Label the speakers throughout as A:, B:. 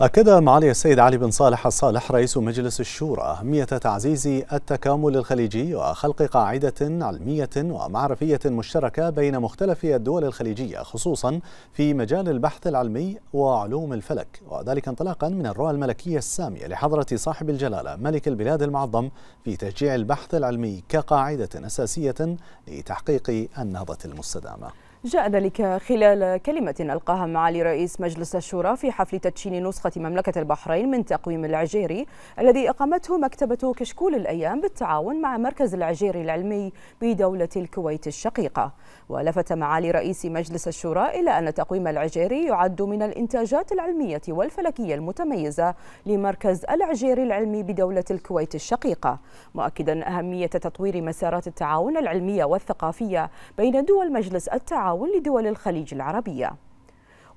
A: أكد معالي السيد علي بن صالح الصالح رئيس مجلس الشورى أهمية تعزيز التكامل الخليجي وخلق قاعدة علمية ومعرفية مشتركة بين مختلف الدول الخليجية خصوصا في مجال البحث العلمي وعلوم الفلك وذلك انطلاقا من الرؤى الملكية السامية لحضرة صاحب الجلالة ملك البلاد المعظم في تشجيع البحث العلمي كقاعدة أساسية لتحقيق النهضة المستدامة
B: جاء ذلك خلال كلمة ألقاها معالي رئيس مجلس الشورى في حفل تدشين نسخة مملكة البحرين من تقويم العجيري الذي أقامته مكتبة كشكول الأيام بالتعاون مع مركز العجيري العلمي بدولة الكويت الشقيقة ولفت معالي رئيس مجلس الشورى إلى أن تقويم العجيري يعد من الإنتاجات العلمية والفلكية المتميزة لمركز العجيري العلمي بدولة الكويت الشقيقة مؤكدا أهمية تطوير مسارات التعاون العلمية والثقافية بين دول مجلس التعاون التعاون لدول الخليج العربية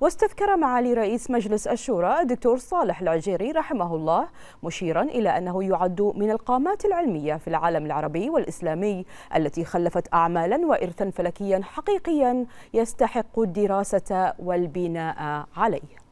B: واستذكر معالي رئيس مجلس الشورى الدكتور صالح العجيري رحمه الله مشيرا إلى أنه يعد من القامات العلمية في العالم العربي والإسلامي التي خلفت أعمالا وإرثا فلكيا حقيقيا يستحق الدراسة والبناء عليه